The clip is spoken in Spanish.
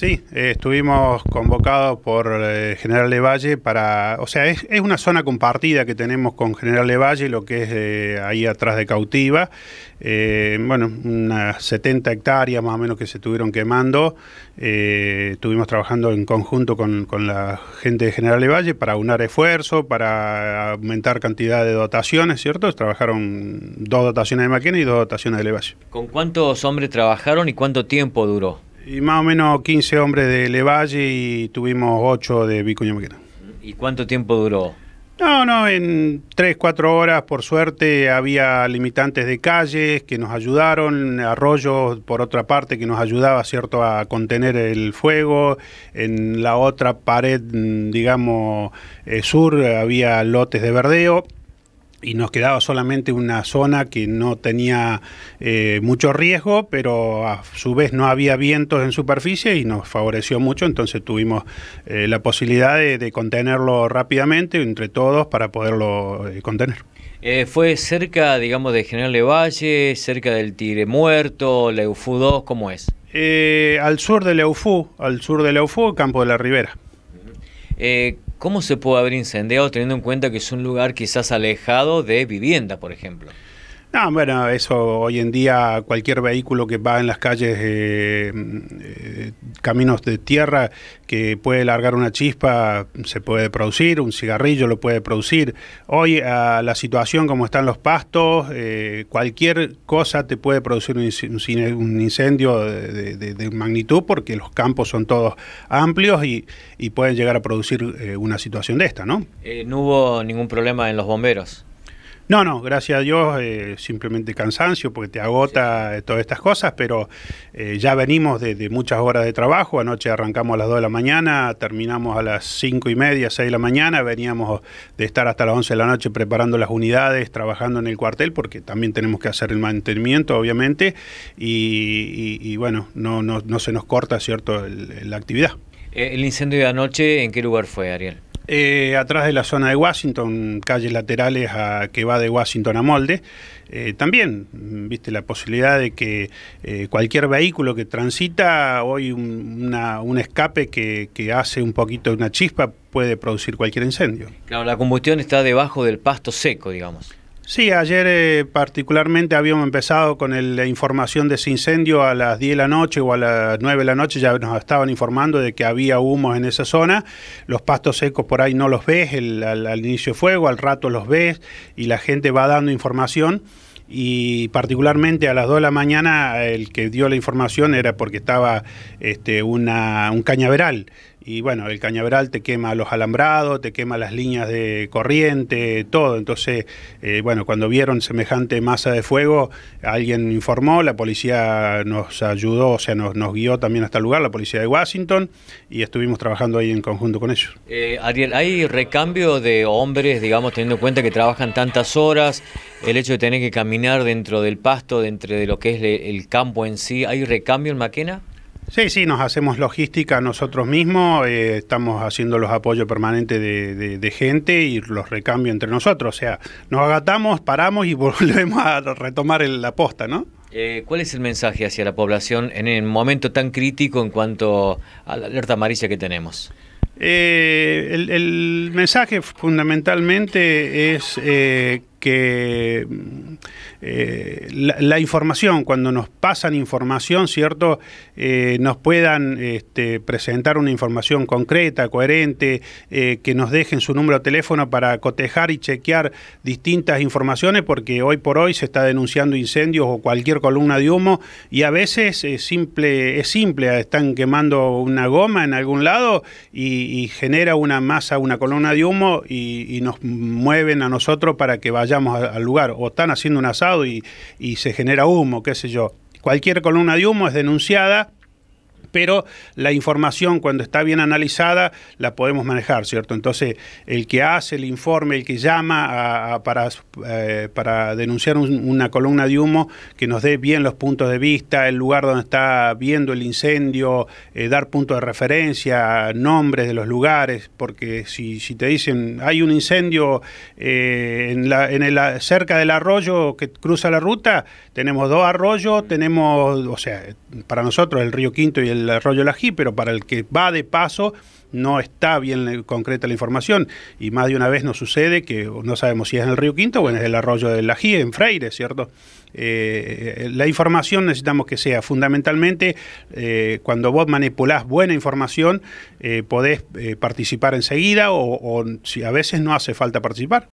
Sí, eh, estuvimos convocados por eh, General General Levalle para, o sea, es, una zona compartida que tenemos con General Levalle, lo que es eh, ahí atrás de Cautiva, bueno, unas 70 hectáreas más o menos que se estuvieron quemando, estuvimos trabajando en conjunto con, la gente de General Levalle para unar esfuerzo, para aumentar cantidad de dotaciones, ¿cierto? Trabajaron dos dotaciones de Maquena y dos dotaciones de Levalle. ¿Con cuántos hombres trabajaron y cuánto tiempo duró? Y más o menos 15 hombres de Levalle y tuvimos 8 de Vicuña Maquena. ¿Y cuánto tiempo duró? No, no, en 3, 4 horas, por suerte, había limitantes de calles que nos ayudaron, arroyos, por otra parte, que nos ayudaba, ¿cierto?, a contener el fuego. En la otra pared, mm, digamos, eh, sur, había lotes de verdeo y nos quedaba solamente una zona que no tenía eh, mucho riesgo, pero a su vez no había vientos en superficie y nos favoreció mucho, entonces tuvimos eh, la posibilidad de, contenerlo rápidamente entre todos para poderlo eh, contener. fue cerca, digamos, de General Levalle, cerca del Tigre Muerto, la 2, ¿cómo es? al sur de Leufú al sur de la Campo de la Ribera. ¿Cómo se puede haber incendiado teniendo en cuenta que es un lugar quizás alejado de vivienda, por ejemplo? No, bueno, eso hoy en día cualquier vehículo que va en las calles, eh, eh, caminos de tierra, que puede largar una chispa, se puede producir, un cigarrillo lo puede producir. Hoy a ah, la situación como están los pastos, eh, cualquier cosa te puede producir un, incendio de, magnitud porque los campos son todos amplios y, y pueden llegar a producir una situación de esta, ¿no? no hubo ningún problema en los bomberos. No, no, gracias a Dios, eh, simplemente cansancio porque te agota eh, todas estas cosas, pero eh, ya venimos de, muchas horas de trabajo. Anoche arrancamos a las 2 de la mañana, terminamos a las 5 y media, 6 de la mañana. Veníamos de estar hasta las 11 de la noche preparando las unidades, trabajando en el cuartel, porque también tenemos que hacer el mantenimiento, obviamente, y, bueno, no, no, se nos corta, ¿cierto?, la actividad. El incendio de anoche, ¿en qué lugar fue, Ariel? Eh, atrás de la zona de Washington, calles laterales a, que va de Washington a Molde. Eh, también, viste, la posibilidad de que eh, cualquier vehículo que transita, hoy un, escape que, hace un poquito de una chispa puede producir cualquier incendio. Claro, la combustión está debajo del pasto seco, digamos. Sí, ayer eh, particularmente habíamos empezado con la información de ese incendio a las 10 de la noche o a las 9 de la noche, ya nos estaban informando de que había humos en esa zona, los pastos secos por ahí no los ves al, inicio de fuego, al rato los ves y la gente va dando información y particularmente a las 2 de la mañana el que dio la información era porque estaba este, un cañaveral y bueno, el cañaveral te quema los alambrados, te quema las líneas de corriente, todo. Entonces, eh, bueno, cuando vieron semejante masa de fuego, alguien informó, la policía nos ayudó, o sea, nos, guió también hasta el lugar, la policía de Washington, y estuvimos trabajando ahí en conjunto con ellos. Eh, Ariel, ¿hay recambio de hombres, digamos, teniendo en cuenta que trabajan tantas horas, el hecho de tener que caminar dentro del pasto, dentro de lo que es el campo en sí? ¿Hay recambio en Maquena? Sí, sí, nos hacemos logística nosotros mismos, eh, estamos haciendo los apoyos permanentes de, gente y los recambio entre nosotros. O sea, nos agatamos, paramos y volvemos a retomar la posta, ¿no? Eh, ¿Cuál es el mensaje hacia la población en el momento tan crítico en cuanto a la alerta amarilla que tenemos? Eh, el, mensaje fundamentalmente es que eh, la, información, cuando nos pasan información, ¿cierto? Eh, nos puedan este, presentar una información concreta, coherente, eh, que nos dejen su número de teléfono para cotejar y chequear distintas informaciones, porque hoy por hoy se está denunciando incendios o cualquier columna de humo y a veces es simple, es simple, están quemando una goma en algún lado y, genera una masa, una columna de humo y, y, nos mueven a nosotros para que vayamos al lugar o están haciendo una asado y se genera humo, qué sé yo. Cualquier columna de humo es denunciada pero la información cuando está bien analizada la podemos manejar, ¿cierto? Entonces, el que hace el informe, el que llama para, eh, para, denunciar una columna de humo, que nos dé bien los puntos de vista, el lugar donde está viendo el incendio, eh, dar puntos de referencia, nombres de los lugares, porque si, te dicen hay un incendio eh, en la, en el, cerca del arroyo que cruza la ruta, tenemos dos arroyos, tenemos, o sea, para nosotros el río Quinto y el el arroyo Lají, pero para el que va de paso no está bien concreta la información. Y más de una vez nos sucede que no sabemos si es en el río Quinto o en el arroyo la Lají, en Freire, ¿cierto? Eh, la información necesitamos que sea fundamentalmente, eh, cuando vos manipulás buena información, eh, podés participar enseguida o, o si a veces no hace falta participar.